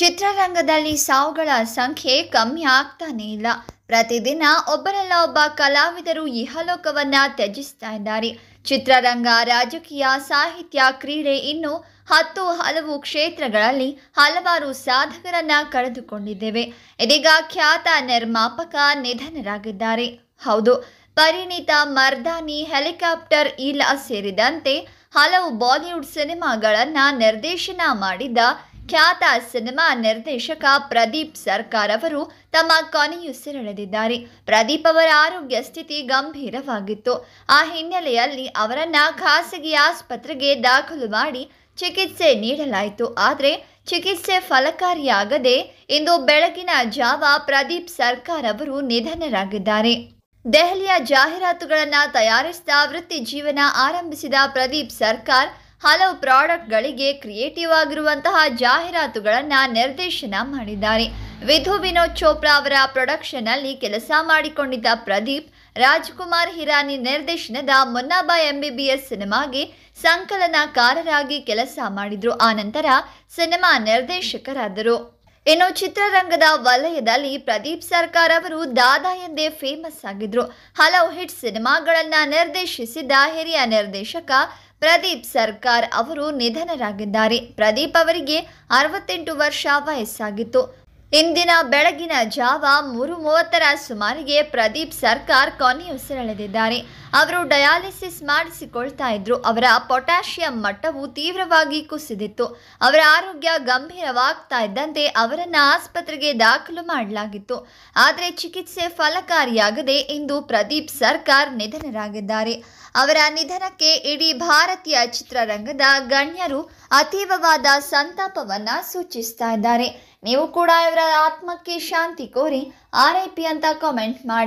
ಚಿತ್ರರಂಗದಲ್ಲಿ ಸಾವುಗಳ ಸಂಖ್ಯೆ ಕಮ್ಮಿ ಆಗ್ತಾನೇ ಇಲ್ಲ ಪ್ರತಿದಿನ ಒಬ್ಬರಲ್ಲ ಒಬ್ಬ ಕಲಾವಿದರು ಇಹಲೋಕವನ್ನ ತ್ಯಜಿಸ್ತಾ ಇದ್ದಾರೆ ಚಿತ್ರರಂಗ ರಾಜಕೀಯ ಸಾಹಿತ್ಯ ಕ್ರೀಡೆ ಇನ್ನು ಹತ್ತು ಹಲವು ಕ್ಷೇತ್ರಗಳಲ್ಲಿ ಹಲವಾರು ಸಾಧಕರನ್ನ ಕಳೆದುಕೊಂಡಿದ್ದೇವೆ ಇದೀಗ ಖ್ಯಾತ ನಿರ್ಮಾಪಕ ನಿಧನರಾಗಿದ್ದಾರೆ ಹೌದು ಪರಿಣಿತ ಮರ್ದಾನಿ ಹೆಲಿಕಾಪ್ಟರ್ ಇಲ್ಲ ಸೇರಿದಂತೆ ಹಲವು ಬಾಲಿವುಡ್ ಸಿನಿಮಾಗಳನ್ನು ನಿರ್ದೇಶನ ಮಾಡಿದ ಖ್ಯಾತ ಸಿನಿಮಾ ನಿರ್ದೇಶಕ ಪ್ರದೀಪ್ ಸರ್ಕಾರ್ ಅವರು ತಮ್ಮ ಕೊನೆಯುಸಿರೆಳೆದಿದ್ದಾರೆ ಪ್ರದೀಪ್ ಅವರ ಆರೋಗ್ಯ ಸ್ಥಿತಿ ಗಂಭೀರವಾಗಿತ್ತು ಆ ಹಿನ್ನೆಲೆಯಲ್ಲಿ ಅವರನ್ನ ಖಾಸಗಿ ಆಸ್ಪತ್ರೆಗೆ ದಾಖಲು ಮಾಡಿ ಚಿಕಿತ್ಸೆ ನೀಡಲಾಯಿತು ಆದರೆ ಚಿಕಿತ್ಸೆ ಫಲಕಾರಿಯಾಗದೆ ಇಂದು ಬೆಳಗಿನ ಜಾವ ಪ್ರದೀಪ್ ಸರ್ಕಾರ್ ಅವರು ನಿಧನರಾಗಿದ್ದಾರೆ ದೆಹಲಿಯ ಜಾಹೀರಾತುಗಳನ್ನು ತಯಾರಿಸಿದ ವೃತ್ತಿ ಜೀವನ ಆರಂಭಿಸಿದ ಪ್ರದೀಪ್ ಸರ್ಕಾರ್ ಹಲವು ಪ್ರಾಡಕ್ಟ್ಗಳಿಗೆ ಕ್ರಿಯೇಟಿವ್ ಆಗಿರುವಂತಹ ಜಾಹೀರಾತುಗಳನ್ನು ನಿರ್ದೇಶನ ಮಾಡಿದ್ದಾರೆ ವಿಧು ವಿನೋದ್ ಚೋಪ್ರಾ ಅವರ ಪ್ರೊಡಕ್ಷನ್ನಲ್ಲಿ ಕೆಲಸ ಮಾಡಿಕೊಂಡಿದ್ದ ಪ್ರದೀಪ್ ರಾಜ್ಕುಮಾರ್ ಹಿರಾನಿ ನಿರ್ದೇಶನದ ಮೊನ್ನಾಬ ಎಂಬಿಬಿಎಸ್ ಸಿನಿಮಾಗೆ ಸಂಕಲನಕಾರರಾಗಿ ಕೆಲಸ ಮಾಡಿದರು ನಂತರ ಸಿನಿಮಾ ನಿರ್ದೇಶಕರಾದರು ಇನ್ನು ಚಿತ್ರರಂಗದ ವಲಯದಲ್ಲಿ ಪ್ರದೀಪ್ ಸರ್ಕಾರ್ ಅವರು ದಾದಾ ಎಂದೇ ಫೇಮಸ್ ಆಗಿದ್ರು ಹಲವು ಹಿಟ್ ಸಿನಿಮಾಗಳನ್ನು ನಿರ್ದೇಶಿಸಿದ ಹಿರಿಯ ನಿರ್ದೇಶಕ ಪ್ರದೀಪ್ ಸರ್ಕಾರ್ ಅವರು ನಿಧನರಾಗಿದ್ದಾರೆ ಪ್ರದೀಪ್ ಅವರಿಗೆ ಅರವತ್ತೆಂಟು ವರ್ಷ ವಯಸ್ಸಾಗಿತ್ತು ಇಂದಿನ ಬೆಳಗಿನ ಜಾವ ಮೂರು ಮೂವತ್ತರ ಸುಮಾರಿಗೆ ಪ್ರದೀಪ್ ಸರ್ಕಾರ್ ಕೊನೆಯುಸಿರೆಳೆದಿದ್ದಾರೆ ಅವರು ಡಯಾಲಿಸಿಸ್ ಮಾಡಿಸಿಕೊಳ್ತಾ ಇದ್ರು ಅವರ ಪೊಟ್ಯಾಷಿಯಂ ಮಟ್ಟವು ತೀವ್ರವಾಗಿ ಕುಸಿದಿತ್ತು ಅವರ ಆರೋಗ್ಯ ಗಂಭೀರವಾಗ್ತಾ ಇದ್ದಂತೆ ಅವರನ್ನು ಆಸ್ಪತ್ರೆಗೆ ದಾಖಲು ಮಾಡಲಾಗಿತ್ತು ಆದರೆ ಚಿಕಿತ್ಸೆ ಫಲಕಾರಿಯಾಗದೆ ಇಂದು ಪ್ರದೀಪ್ ಸರ್ಕಾರ್ ನಿಧನರಾಗಿದ್ದಾರೆ ಅವರ ನಿಧನಕ್ಕೆ ಇಡೀ ಭಾರತೀಯ ಚಿತ್ರರಂಗದ ಗಣ್ಯರು ಅತೀವವಾದ ಸಂತಾಪವನ್ನು ಸೂಚಿಸ್ತಾ ಇದ್ದಾರೆ ನೀವು ಕೂಡ ಇವರ ಆತ್ಮಕ್ಕೆ ಶಾಂತಿ ಕೋರಿ ಆರ್ ಐ ಪಿ ಅಂತ ಕಾಮೆಂಟ್ ಮಾಡಿ